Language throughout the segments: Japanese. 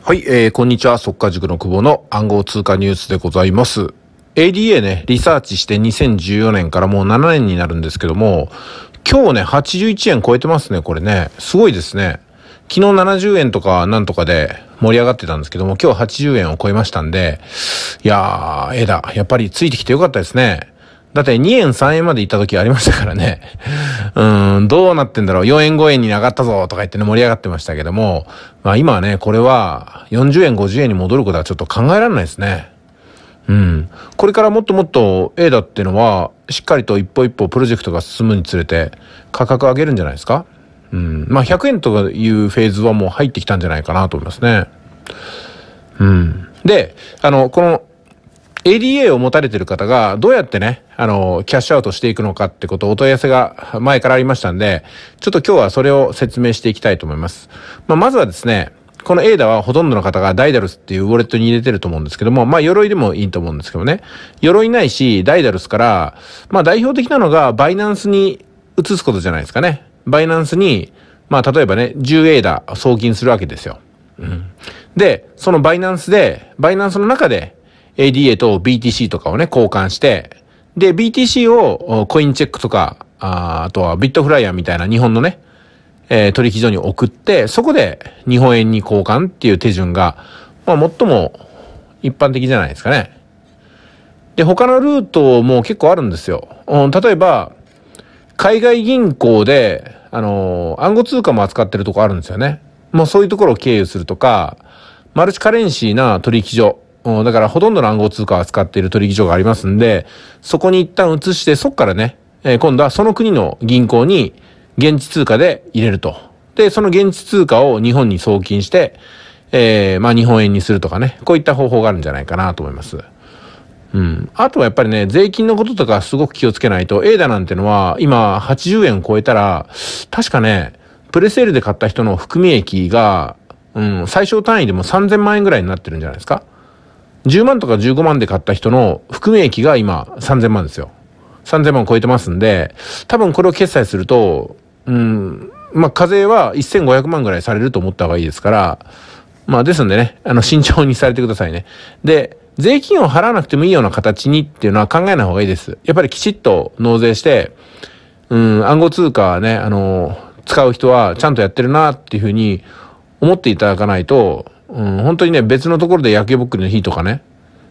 はい、えー、こんにちは。速化塾の久保の暗号通貨ニュースでございます。ADA ね、リサーチして2014年からもう7年になるんですけども、今日ね、81円超えてますね、これね。すごいですね。昨日70円とかなんとかで盛り上がってたんですけども、今日80円を超えましたんで、いやー、えだ。やっぱりついてきてよかったですね。だって2円3円まで行った時ありましたからね。うん、どうなってんだろう。4円5円に上がったぞとか言ってね、盛り上がってましたけども、まあ今はね、これは40円50円に戻ることはちょっと考えられないですね。うん。これからもっともっと A だっていうのは、しっかりと一歩一歩プロジェクトが進むにつれて価格上げるんじゃないですかうん。まあ100円とかいうフェーズはもう入ってきたんじゃないかなと思いますね。うん。で、あの、この ADA を持たれてる方が、どうやってね、あの、キャッシュアウトしていくのかってことをお問い合わせが前からありましたんで、ちょっと今日はそれを説明していきたいと思います。まあ、まずはですね、この ADA はほとんどの方がダイダルスっていうウォレットに入れてると思うんですけども、まあ鎧でもいいと思うんですけどね。鎧ないし、ダイダルスから、まあ代表的なのがバイナンスに移すことじゃないですかね。バイナンスに、まあ例えばね、10 ADA 送金するわけですよ。うん、で、そのバイナンスで、バイナンスの中で、ADA と BTC とかをね、交換して、で、BTC をコインチェックとか、ああとはビットフライヤーみたいな日本のね、えー、取引所に送って、そこで日本円に交換っていう手順が、まあ、最も一般的じゃないですかね。で、他のルートも結構あるんですよ。うん、例えば、海外銀行で、あのー、暗号通貨も扱ってるとこあるんですよね。もうそういうところを経由するとか、マルチカレンシーな取引所うだからほとんどの暗号通貨を扱っている取引所がありますんで、そこに一旦移して、そこからね、えー、今度はその国の銀行に現地通貨で入れると。で、その現地通貨を日本に送金して、えー、まあ日本円にするとかね、こういった方法があるんじゃないかなと思います。うん。あとはやっぱりね、税金のこととかすごく気をつけないと、エーダなんてのは今80円超えたら、確かね、プレセールで買った人の含み益が、うん、最小単位でも3000万円ぐらいになってるんじゃないですか。10万とか15万で買った人の含み益が今3000万ですよ。3000万超えてますんで、多分これを決済すると、うん、まあ、課税は1500万ぐらいされると思った方がいいですから、まあ、ですんでね、あの、慎重にされてくださいね。で、税金を払わなくてもいいような形にっていうのは考えない方がいいです。やっぱりきちっと納税して、うん、暗号通貨はね、あの、使う人はちゃんとやってるなっていうふうに思っていただかないと、うん、本当にね、別のところで野球ぼっくりの日とかね。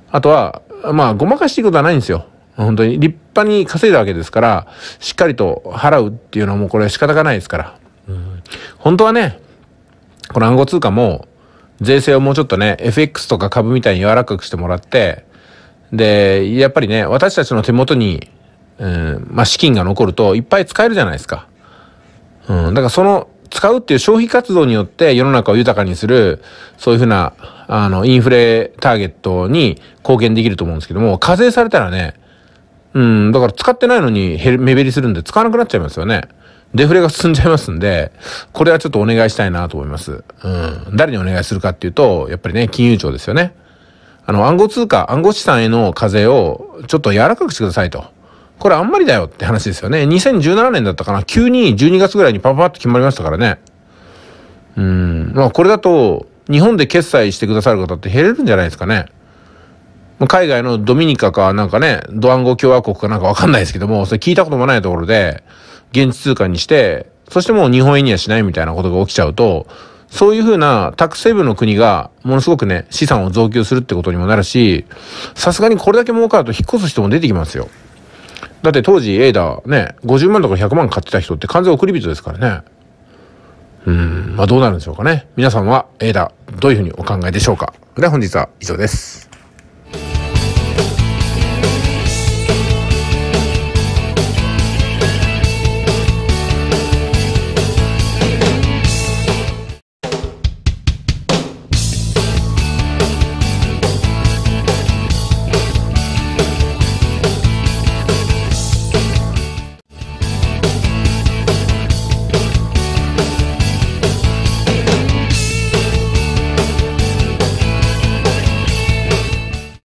あとは、まあ、ごまかしていくことはないんですよ。本当に立派に稼いだわけですから、しっかりと払うっていうのはもうこれは仕方がないですから。うん、本当はね、この暗号通貨も、税制をもうちょっとね、FX とか株みたいに柔らかくしてもらって、で、やっぱりね、私たちの手元に、うん、まあ資金が残るといっぱい使えるじゃないですか。うん、だからその使うっていう消費活動によって世の中を豊かにする、そういうふうな、あの、インフレターゲットに貢献できると思うんですけども、課税されたらね、うん、だから使ってないのに目減りするんで使わなくなっちゃいますよね。デフレが進んじゃいますんで、これはちょっとお願いしたいなと思います。うん。誰にお願いするかっていうと、やっぱりね、金融庁ですよね。あの、暗号通貨、暗号資産への課税をちょっと柔らかくしてくださいと。これあんまりだよって話ですよね。2017年だったかな。急に12月ぐらいにパパパッと決まりましたからね。うん。まあこれだと、日本で決済してくださる方って減れるんじゃないですかね。海外のドミニカかなんかね、ドアンゴ共和国かなんかわかんないですけども、それ聞いたこともないところで、現地通貨にして、そしてもう日本円にはしないみたいなことが起きちゃうと、そういうふうなタクセブの国がものすごくね、資産を増強するってことにもなるし、さすがにこれだけ儲かると引っ越す人も出てきますよ。だって当時エイダーね、50万とか100万買ってた人って完全送り人ですからね。うん、まあどうなるんでしょうかね。皆さんはエイダー、どういうふうにお考えでしょうか。で、は本日は以上です。